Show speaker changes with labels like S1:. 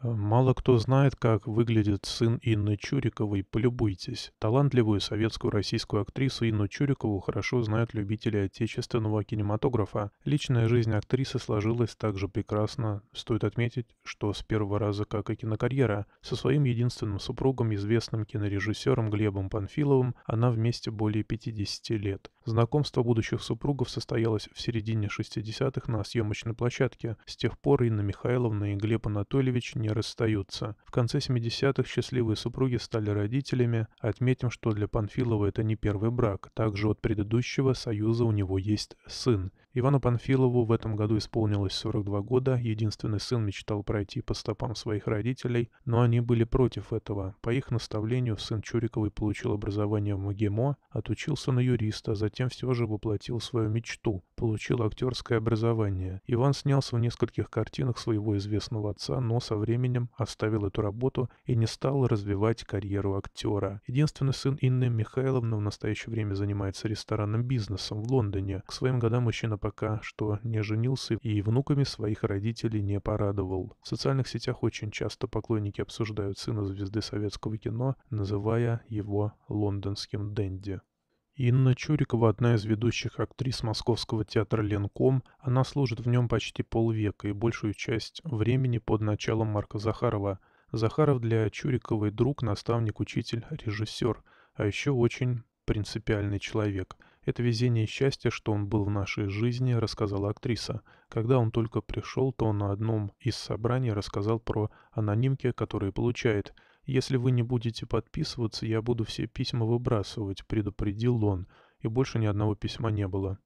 S1: Мало кто знает, как выглядит сын Инны Чуриковой, полюбуйтесь. Талантливую советскую российскую актрису Инну Чурикову хорошо знают любители отечественного кинематографа. Личная жизнь актрисы сложилась также прекрасно. Стоит отметить, что с первого раза, как и кинокарьера, со своим единственным супругом, известным кинорежиссером Глебом Панфиловым, она вместе более 50 лет. Знакомство будущих супругов состоялось в середине 60-х на съемочной площадке. С тех пор Инна Михайловна и Глеб Анатольевич не не расстаются. В конце 70-х счастливые супруги стали родителями. Отметим, что для Панфилова это не первый брак. Также от предыдущего союза у него есть сын. Ивану Панфилову в этом году исполнилось 42 года, единственный сын мечтал пройти по стопам своих родителей, но они были против этого. По их наставлению сын Чуриковой получил образование в МГИМО, отучился на юриста, затем все же воплотил свою мечту, получил актерское образование. Иван снялся в нескольких картинах своего известного отца, но со временем оставил эту работу и не стал развивать карьеру актера. Единственный сын Инны Михайловны в настоящее время занимается ресторанным бизнесом в Лондоне. К своим годам мужчина пока что не женился и внуками своих родителей не порадовал. В социальных сетях очень часто поклонники обсуждают сына звезды советского кино, называя его лондонским Дэнди. Инна Чурикова – одна из ведущих актрис Московского театра «Ленком». Она служит в нем почти полвека и большую часть времени под началом Марка Захарова. Захаров для Чуриковой друг, наставник, учитель, режиссер, а еще очень принципиальный человек – «Это везение и счастье, что он был в нашей жизни», — рассказала актриса. Когда он только пришел, то на одном из собраний рассказал про анонимки, которые получает. «Если вы не будете подписываться, я буду все письма выбрасывать», — предупредил он. И больше ни одного письма не было.